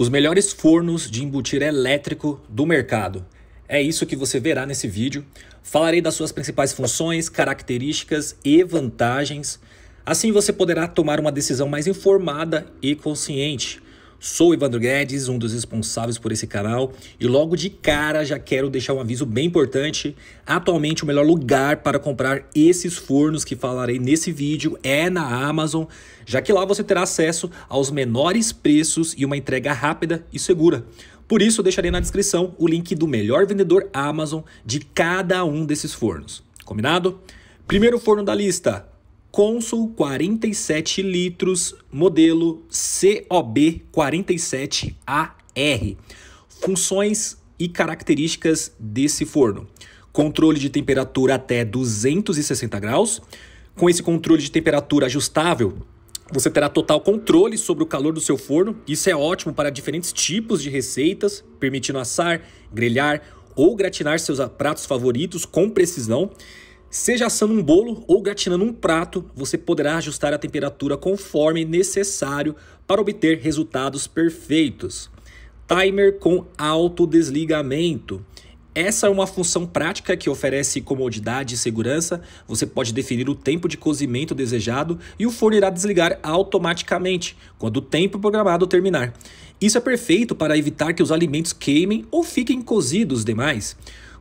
os melhores fornos de embutir elétrico do mercado. É isso que você verá nesse vídeo. Falarei das suas principais funções, características e vantagens. Assim você poderá tomar uma decisão mais informada e consciente. Sou Evandro Guedes, um dos responsáveis por esse canal, e logo de cara já quero deixar um aviso bem importante. Atualmente, o melhor lugar para comprar esses fornos que falarei nesse vídeo é na Amazon, já que lá você terá acesso aos menores preços e uma entrega rápida e segura. Por isso, deixarei na descrição o link do melhor vendedor Amazon de cada um desses fornos. Combinado? Primeiro forno da lista, Consul 47 litros, modelo COB 47AR. Funções e características desse forno: controle de temperatura até 260 graus. Com esse controle de temperatura ajustável, você terá total controle sobre o calor do seu forno. Isso é ótimo para diferentes tipos de receitas, permitindo assar, grelhar ou gratinar seus pratos favoritos com precisão. Seja assando um bolo ou gratinando um prato, você poderá ajustar a temperatura conforme necessário para obter resultados perfeitos. Timer com autodesligamento. Essa é uma função prática que oferece comodidade e segurança. Você pode definir o tempo de cozimento desejado e o forno irá desligar automaticamente quando o tempo programado terminar. Isso é perfeito para evitar que os alimentos queimem ou fiquem cozidos demais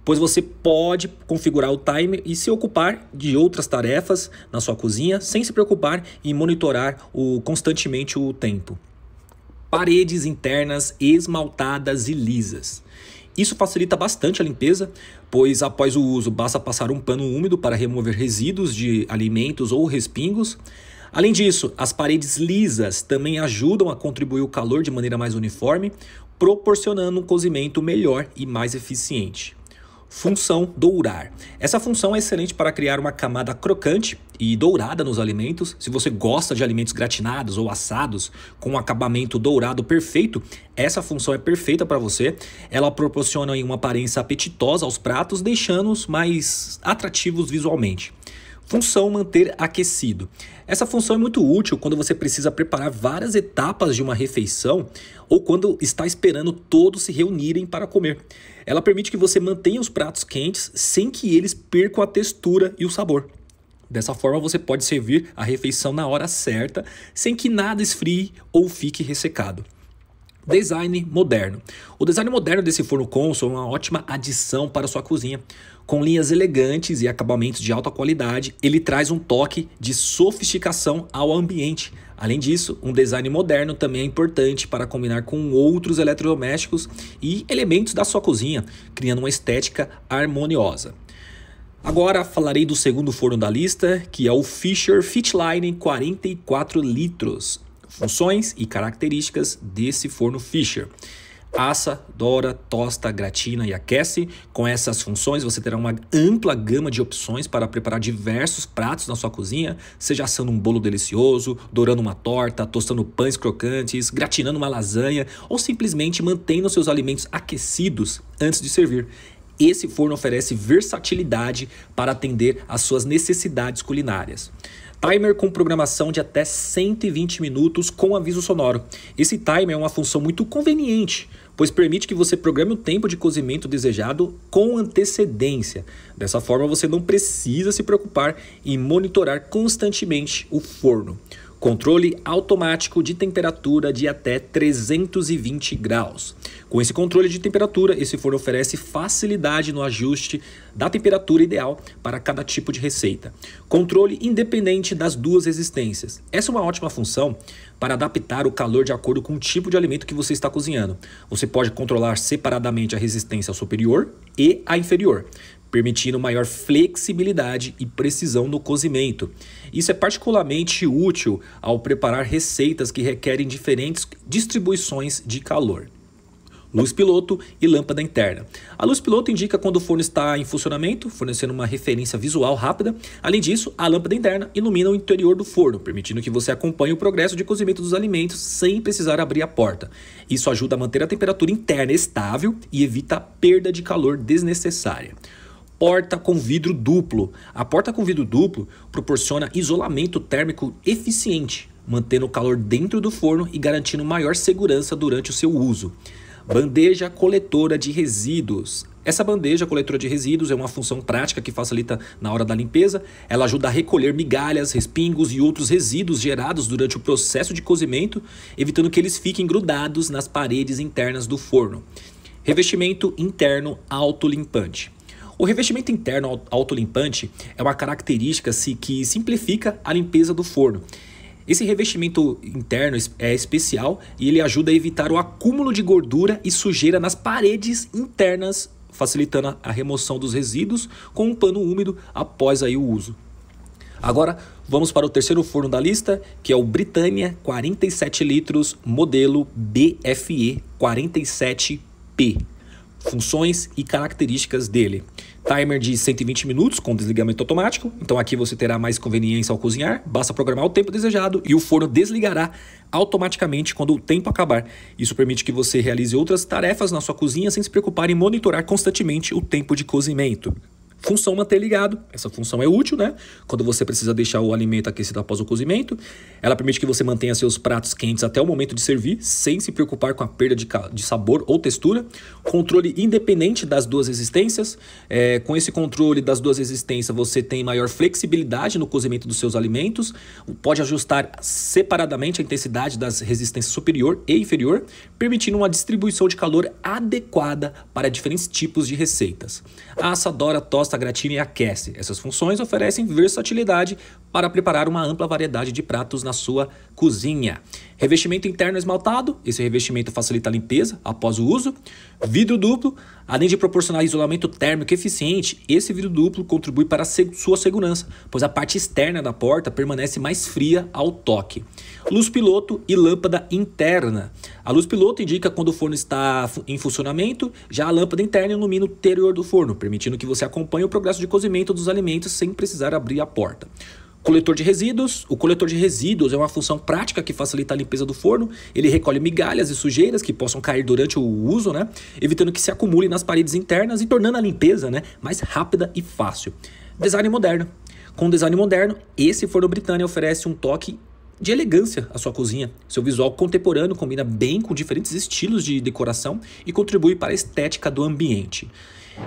pois você pode configurar o timer e se ocupar de outras tarefas na sua cozinha sem se preocupar em monitorar o, constantemente o tempo. Paredes internas esmaltadas e lisas. Isso facilita bastante a limpeza, pois após o uso basta passar um pano úmido para remover resíduos de alimentos ou respingos. Além disso, as paredes lisas também ajudam a contribuir o calor de maneira mais uniforme, proporcionando um cozimento melhor e mais eficiente. Função dourar. Essa função é excelente para criar uma camada crocante e dourada nos alimentos. Se você gosta de alimentos gratinados ou assados com um acabamento dourado perfeito, essa função é perfeita para você. Ela proporciona uma aparência apetitosa aos pratos, deixando-os mais atrativos visualmente. Função manter aquecido. Essa função é muito útil quando você precisa preparar várias etapas de uma refeição ou quando está esperando todos se reunirem para comer. Ela permite que você mantenha os pratos quentes sem que eles percam a textura e o sabor. Dessa forma, você pode servir a refeição na hora certa, sem que nada esfrie ou fique ressecado. Design moderno. O design moderno desse forno Consul é uma ótima adição para sua cozinha. Com linhas elegantes e acabamentos de alta qualidade, ele traz um toque de sofisticação ao ambiente. Além disso, um design moderno também é importante para combinar com outros eletrodomésticos e elementos da sua cozinha, criando uma estética harmoniosa. Agora falarei do segundo forno da lista, que é o Fisher Fitline 44 litros. Funções e características desse forno Fisher. Assa, dora, tosta, gratina e aquece. Com essas funções, você terá uma ampla gama de opções para preparar diversos pratos na sua cozinha, seja assando um bolo delicioso, dourando uma torta, tostando pães crocantes, gratinando uma lasanha ou simplesmente mantendo seus alimentos aquecidos antes de servir. Esse forno oferece versatilidade para atender às suas necessidades culinárias. Timer com programação de até 120 minutos com aviso sonoro. Esse timer é uma função muito conveniente, pois permite que você programe o tempo de cozimento desejado com antecedência. Dessa forma, você não precisa se preocupar em monitorar constantemente o forno controle automático de temperatura de até 320 graus. Com esse controle de temperatura, esse forno oferece facilidade no ajuste da temperatura ideal para cada tipo de receita. Controle independente das duas resistências. Essa é uma ótima função para adaptar o calor de acordo com o tipo de alimento que você está cozinhando. Você pode controlar separadamente a resistência superior e a inferior permitindo maior flexibilidade e precisão no cozimento. Isso é particularmente útil ao preparar receitas que requerem diferentes distribuições de calor luz piloto e lâmpada interna. A luz piloto indica quando o forno está em funcionamento, fornecendo uma referência visual rápida. Além disso, a lâmpada interna ilumina o interior do forno, permitindo que você acompanhe o progresso de cozimento dos alimentos sem precisar abrir a porta. Isso ajuda a manter a temperatura interna estável e evita a perda de calor desnecessária porta com vidro duplo. A porta com vidro duplo proporciona isolamento térmico eficiente, mantendo o calor dentro do forno e garantindo maior segurança durante o seu uso. Bandeja coletora de resíduos. Essa bandeja coletora de resíduos é uma função prática que facilita na hora da limpeza. Ela ajuda a recolher migalhas, respingos e outros resíduos gerados durante o processo de cozimento, evitando que eles fiquem grudados nas paredes internas do forno. Revestimento interno autolimpante. O revestimento interno autolimpante é uma característica que simplifica a limpeza do forno. Esse revestimento interno é especial e ele ajuda a evitar o acúmulo de gordura e sujeira nas paredes internas, facilitando a remoção dos resíduos com um pano úmido após aí o uso. Agora vamos para o terceiro forno da lista, que é o Britânia 47 litros modelo BFE 47P funções e características dele. Timer de 120 minutos com desligamento automático, então aqui você terá mais conveniência ao cozinhar, basta programar o tempo desejado e o forno desligará automaticamente quando o tempo acabar. Isso permite que você realize outras tarefas na sua cozinha sem se preocupar em monitorar constantemente o tempo de cozimento. Função manter ligado. Essa função é útil, né? Quando você precisa deixar o alimento aquecido após o cozimento, ela permite que você mantenha seus pratos quentes até o momento de servir, sem se preocupar com a perda de, de sabor ou textura. Controle independente das duas resistências. É, com esse controle das duas resistências, você tem maior flexibilidade no cozimento dos seus alimentos. Pode ajustar separadamente a intensidade das resistências superior e inferior, permitindo uma distribuição de calor adequada para diferentes tipos de receitas. A assadora tosta resposta gratina e aquece. Essas funções oferecem versatilidade para preparar uma ampla variedade de pratos na sua cozinha. Revestimento interno esmaltado, esse revestimento facilita a limpeza após o uso. Vidro duplo, além de proporcionar isolamento térmico eficiente, esse vidro duplo contribui para sua segurança, pois a parte externa da porta permanece mais fria ao toque. Luz piloto e lâmpada interna. A luz piloto indica quando o forno está em funcionamento, já a lâmpada interna ilumina o interior do forno, permitindo que você acompanhe o progresso de cozimento dos alimentos sem precisar abrir a porta. Coletor de resíduos. O coletor de resíduos é uma função prática que facilita a limpeza do forno. Ele recolhe migalhas e sujeiras que possam cair durante o uso, né? Evitando que se acumule nas paredes internas e tornando a limpeza né, mais rápida e fácil. Design moderno. Com design moderno, esse forno britânico oferece um toque de elegância à sua cozinha. Seu visual contemporâneo combina bem com diferentes estilos de decoração e contribui para a estética do ambiente.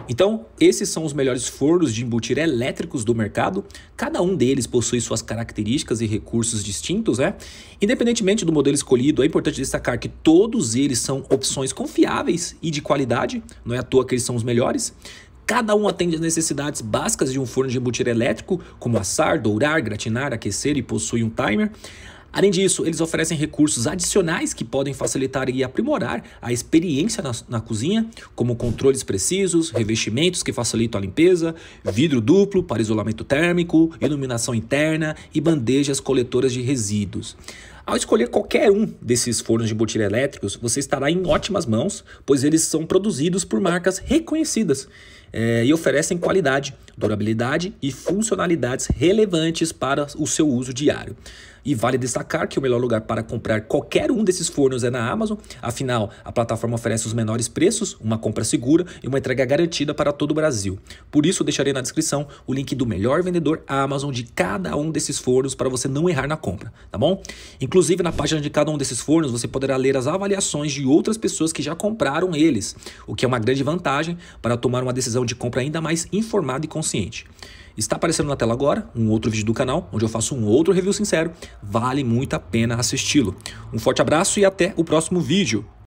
Então, esses são os melhores fornos de embutir elétricos do mercado. Cada um deles possui suas características e recursos distintos, né? Independentemente do modelo escolhido, é importante destacar que todos eles são opções confiáveis e de qualidade, não é à toa que eles são os melhores. Cada um atende às necessidades básicas de um forno de embutir elétrico, como assar, dourar, gratinar, aquecer e possui um timer. Além disso, eles oferecem recursos adicionais que podem facilitar e aprimorar a experiência na, na cozinha, como controles precisos, revestimentos que facilitam a limpeza, vidro duplo para isolamento térmico, iluminação interna e bandejas coletoras de resíduos. Ao escolher qualquer um desses fornos de botilha elétricos, você estará em ótimas mãos, pois eles são produzidos por marcas reconhecidas é, e oferecem qualidade, durabilidade e funcionalidades relevantes para o seu uso diário. E vale destacar que o melhor lugar para comprar qualquer um desses fornos é na Amazon, afinal, a plataforma oferece os menores preços, uma compra segura e uma entrega garantida para todo o Brasil. Por isso, deixarei na descrição o link do melhor vendedor Amazon de cada um desses fornos para você não errar na compra, tá bom? Inclusive, na página de cada um desses fornos, você poderá ler as avaliações de outras pessoas que já compraram eles, o que é uma grande vantagem para tomar uma decisão de compra ainda mais informada e consciente. Está aparecendo na tela agora um outro vídeo do canal, onde eu faço um outro review sincero. Vale muito a pena assisti-lo. Um forte abraço e até o próximo vídeo.